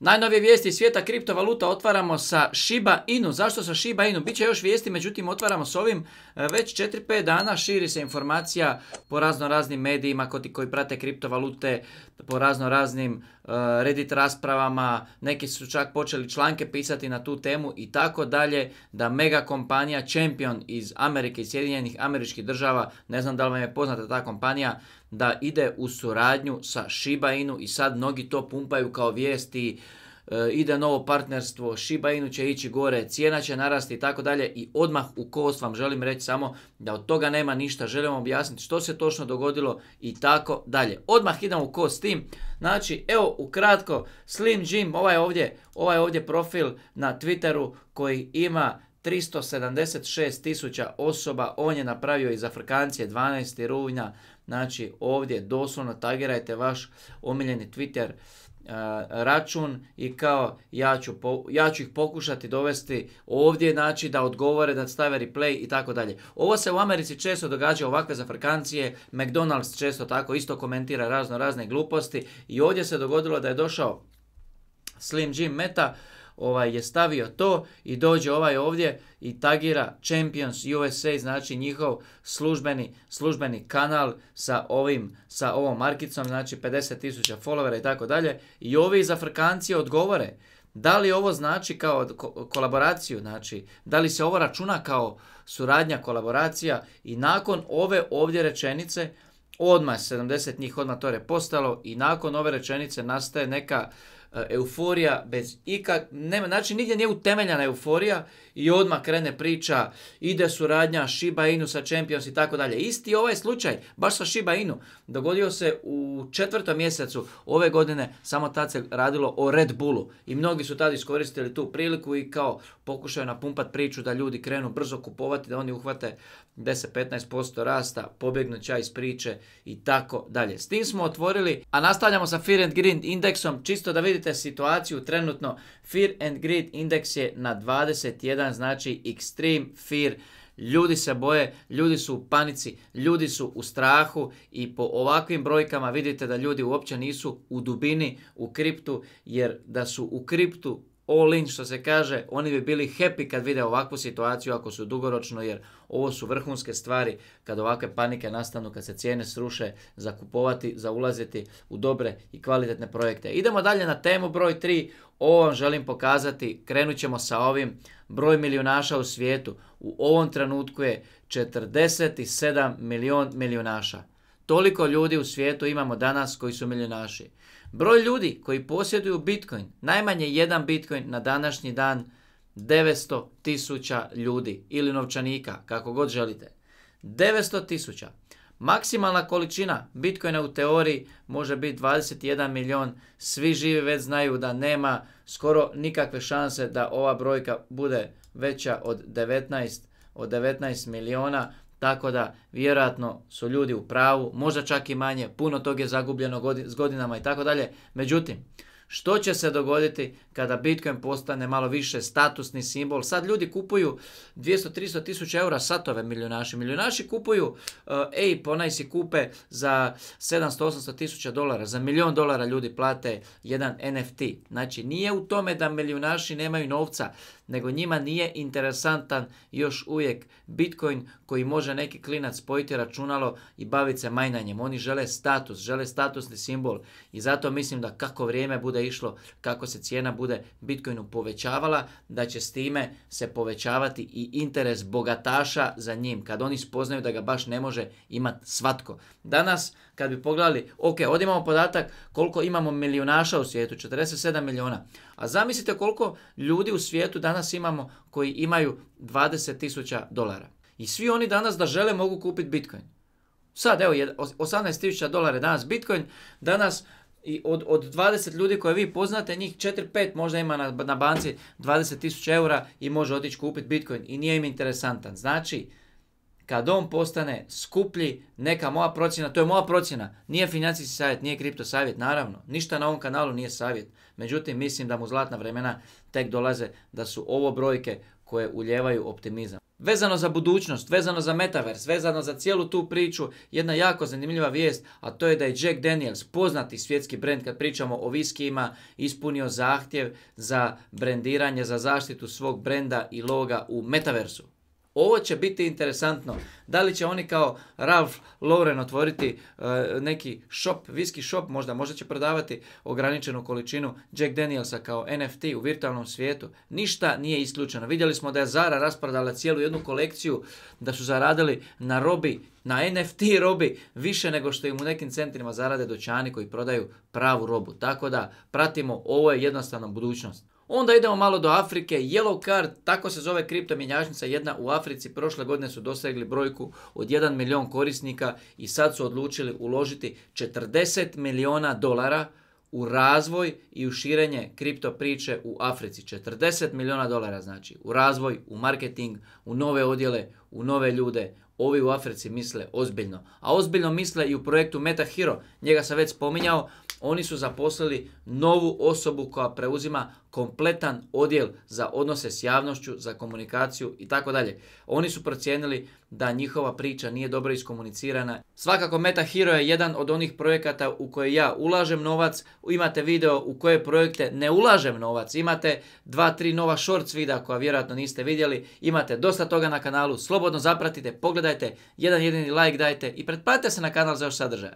Najnovije vijesti svijeta kriptovaluta otvaramo sa Shiba Inu. Zašto sa Shiba Inu? Biće još vijesti, međutim otvaramo s ovim. E, već 4-5 dana širi se informacija po razno raznim medijima koji, prate kriptovalute, po razno raznim e, Reddit raspravama. Neki su čak počeli članke pisati na tu temu i tako dalje. Da mega kompanija Champion iz Amerike, i Sjedinjenih američkih država, ne znam da li vam je poznata ta kompanija, da ide u suradnju sa Shiba Inu i sad mnogi to pumpaju kao vijesti e, ide novo partnerstvo, Shiba Inu će ići gore, cijena će narasti i tako dalje i odmah u kost vam želim reći samo da od toga nema ništa, želim objasniti što se točno dogodilo i tako dalje. Odmah idemo u kost tim, znači evo ukratko Slim Jim, ovaj ovdje, ovaj ovdje profil na Twitteru koji ima 376 tisuća osoba, on je napravio iz Afrikancije 12. rujna, znači ovdje doslovno tagirajte vaš omiljeni Twitter eh, račun i kao ja ću, ja ću ih pokušati dovesti ovdje, znači da odgovore, da stave replay i tako dalje. Ovo se u Americi često događa ovakve zafrkancije, McDonald's često tako isto komentira razno razne gluposti i ovdje se dogodilo da je došao Slim Jim Meta, ovaj, je stavio to i dođe ovaj ovdje i tagira Champions USA, znači njihov službeni, službeni kanal sa ovim, sa ovom markicom, znači 50.000 followera i tako dalje. I ovi iz Afrikancije odgovore. Da li ovo znači kao kolaboraciju, znači da li se ovo računa kao suradnja, kolaboracija i nakon ove ovdje rečenice odmah 70 njih odmah to je postalo i nakon ove rečenice nastaje neka E, euforija bez ikak, nema, znači nigdje nije utemeljena euforija i odmah krene priča, ide suradnja Shiba Inu sa Champions i tako dalje. Isti ovaj slučaj, baš sa Shiba Inu, dogodio se u četvrtom mjesecu ove godine, samo tad se radilo o Red Bullu i mnogi su tad iskoristili tu priliku i kao pokušaju napumpati priču da ljudi krenu brzo kupovati, da oni uhvate 10-15% rasta, pobjegnu čaj iz priče i tako dalje. S tim smo otvorili, a nastavljamo sa Fear and Green indeksom, čisto da vidite situaciju trenutno Fear and Greed indeks je na 21, znači Extreme Fear Ljudi se boje, ljudi su u panici, ljudi su u strahu i po ovakvim brojkama vidite da ljudi uopće nisu u dubini u kriptu jer da su u kriptu all in što se kaže, oni bi bili happy kad vide ovakvu situaciju ako su dugoročno jer ovo su vrhunske stvari kad ovakve panike nastanu, kad se cijene sruše, za kupovati, za ulaziti u dobre i kvalitetne projekte. Idemo dalje na temu broj 3, ovo vam želim pokazati, krenut ćemo sa ovim, broj milijunaša u svijetu u ovom trenutku je 47 milijun milijunaša. Toliko ljudi u svijetu imamo danas koji su milionaši. Broj ljudi koji posjeduju Bitcoin, najmanje jedan Bitcoin na današnji dan 900 tisuća ljudi ili novčanika, kako god želite. 900 tisuća. Maksimalna količina Bitcoina u teoriji može biti 21 milion. Svi živi već znaju da nema skoro nikakve šanse da ova brojka bude veća od 19, od 19 miliona tako da vjerojatno su ljudi u pravu, možda čak i manje, puno toga je zagubljeno s godinama i tako dalje. Međutim, što će se dogoditi kada Bitcoin postane malo više statusni simbol? Sad ljudi kupuju 200-300 tisuća eura satove milionaši. Milionaši kupuju uh, eh, ej, ponaj si kupe za 700-800 tisuća dolara. Za milion dolara ljudi plate jedan NFT. Znači nije u tome da milionaši nemaju novca nego njima nije interesantan još uvijek Bitcoin koji može neki klinac spojiti računalo i baviti se majnanjem. Oni žele status, žele statusni simbol i zato mislim da kako vrijeme bude išlo, kako se cijena bude Bitcoinu povećavala, da će s time se povećavati i interes bogataša za njim, kad oni spoznaju da ga baš ne može imati svatko. Danas kad bi pogledali, ok, ovdje imamo podatak koliko imamo milijunaša u svijetu, 47 milijuna. A zamislite koliko ljudi u svijetu danas imamo koji imaju 20 tisuća dolara. I svi oni danas da žele mogu kupiti Bitcoin. Sad, evo, 18 tisuća dolara je danas Bitcoin, danas i od, od 20 ljudi koje vi poznate, njih 4-5 možda ima na, banci 20 tisuća eura i može otići kupiti Bitcoin i nije im interesantan. Znači, kad on postane skuplji, neka moja procjena, to je moja procjena, nije financijski savjet, nije kripto savjet, naravno, ništa na ovom kanalu nije savjet. Međutim, mislim da mu zlatna vremena tek dolaze, da su ovo brojke koje uljevaju optimizam. Vezano za budućnost, vezano za metavers, vezano za cijelu tu priču, jedna jako zanimljiva vijest, a to je da je Jack Daniels, poznati svjetski brend kad pričamo o viskijima, ispunio zahtjev za brendiranje, za zaštitu svog brenda i loga u metaversu. Ovo će biti interesantno. Da li će oni kao Ralph Lauren otvoriti e, neki shop, viski shop možda, možda će prodavati ograničenu količinu Jack Danielsa kao NFT u virtualnom svijetu. Ništa nije isključeno. Vidjeli smo da je Zara rasprodala cijelu jednu kolekciju, da su zaradili na robi, na NFT robi više nego što im u nekim centrima zarade doćani koji prodaju pravu robu. Tako da pratimo, ovo je jednostavno budućnost. Onda idemo malo do Afrike, Yellow Card, tako se zove kripto mjenjačnica jedna u Africi. Prošle godine su dosegli brojku od 1 milijon korisnika i sad su odlučili uložiti 40 milijona dolara u razvoj i u širenje kripto priče u Africi. 40 milijuna dolara znači u razvoj, u marketing, u nove odjele, u nove ljude. Ovi u Africi misle ozbiljno. A ozbiljno misle i u projektu Meta Hero. Njega sam već spominjao oni su zaposlili novu osobu koja preuzima kompletan odjel za odnose s javnošću, za komunikaciju i tako dalje. Oni su procijenili da njihova priča nije dobro iskomunicirana. Svakako Meta Hero je jedan od onih projekata u koje ja ulažem novac. Imate video u koje projekte ne ulažem novac. Imate dva, tri nova shorts videa koja vjerojatno niste vidjeli. Imate dosta toga na kanalu. Slobodno zapratite, pogledajte, jedan jedini like dajte i pretplatite se na kanal za još sadržaja.